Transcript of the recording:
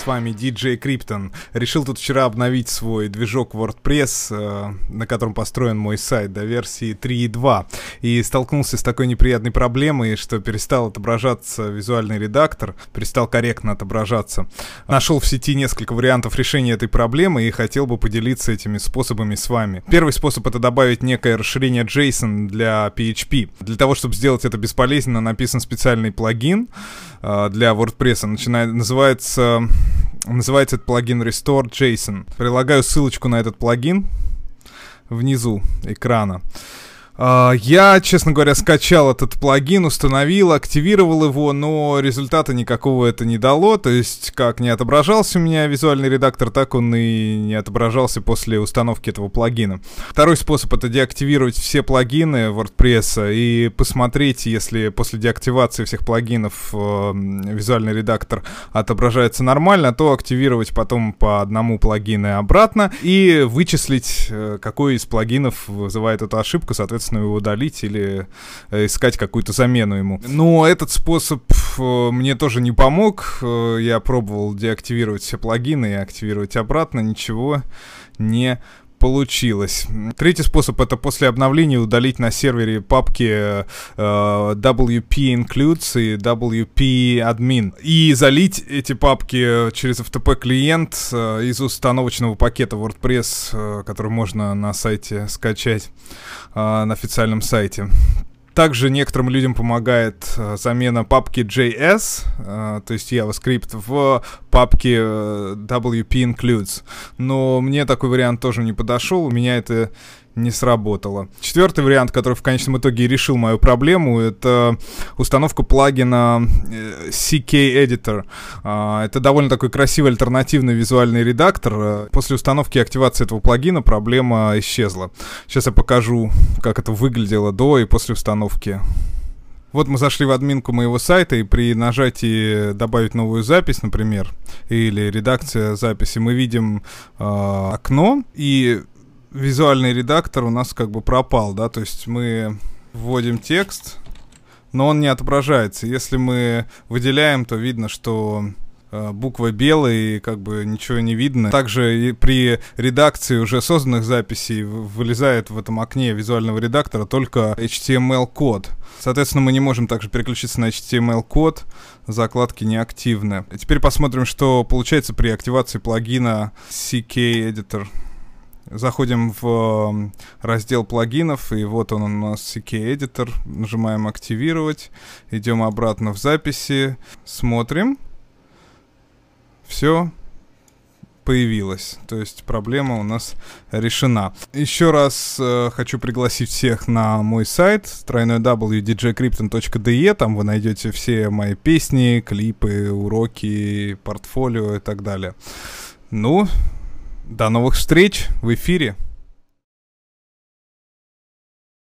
с вами DJ Криптон. Решил тут вчера обновить свой движок WordPress, э, на котором построен мой сайт до версии 3.2. И столкнулся с такой неприятной проблемой, что перестал отображаться визуальный редактор, перестал корректно отображаться. Нашел в сети несколько вариантов решения этой проблемы и хотел бы поделиться этими способами с вами. Первый способ — это добавить некое расширение JSON для PHP. Для того, чтобы сделать это бесполезно, написан специальный плагин э, для WordPress. Начинает, называется Называется этот плагин Restore JSON. Прилагаю ссылочку на этот плагин внизу экрана. А, я, честно говоря, скачал этот плагин, установил, активировал его, но результата никакого это не дало. То есть, как не отображался у меня визуальный редактор, так он и не отображался после установки этого плагина. Второй способ — это деактивировать все плагины WordPress и посмотреть, если после деактивации всех плагинов э, визуальный редактор отображается нормально, то активировать потом по одному плагину обратно и вычислить, э, какой из плагинов вызывает эту ошибку, соответственно, красную его удалить или э, искать какую-то замену ему. Но этот способ э, мне тоже не помог. Э, я пробовал деактивировать все плагины и активировать обратно, ничего не получилось. Третий способ это после обновления удалить на сервере папки э, WP includes и WP admin и залить эти папки через FTP клиент э, из установочного пакета WordPress, э, который можно на сайте скачать э, на официальном сайте. Также некоторым людям помогает э, замена папки JS, э, то есть JavaScript, в папке э, WP Includes. Но мне такой вариант тоже не подошел. У меня это не сработало. Четвертый вариант, который в конечном итоге решил мою проблему, это установка плагина э, CK Editor. А, это довольно такой красивый альтернативный визуальный редактор. Э, после установки и активации этого плагина проблема исчезла. Сейчас я покажу, как это выглядело до и после установки. Вот мы зашли в админку моего сайта, и при нажатии «Добавить новую запись», например, или «Редакция записи», мы видим э, окно, и визуальный редактор у нас как бы пропал, да, то есть мы вводим текст, но он не отображается. Если мы выделяем, то видно, что э, буква белая и как бы ничего не видно. Также и при редакции уже созданных записей вылезает в этом окне визуального редактора только HTML-код. Соответственно, мы не можем также переключиться на HTML-код, закладки неактивны. Теперь посмотрим, что получается при активации плагина CK Editor. Заходим в раздел плагинов, и вот он у нас CK-эдитор. Нажимаем «Активировать», идем обратно в записи, смотрим. Все, появилось То есть проблема у нас решена. Еще раз э, хочу пригласить всех на мой сайт www.djcrypton.de. Там вы найдете все мои песни, клипы, уроки, портфолио и так далее. Ну, до новых встреч в эфире.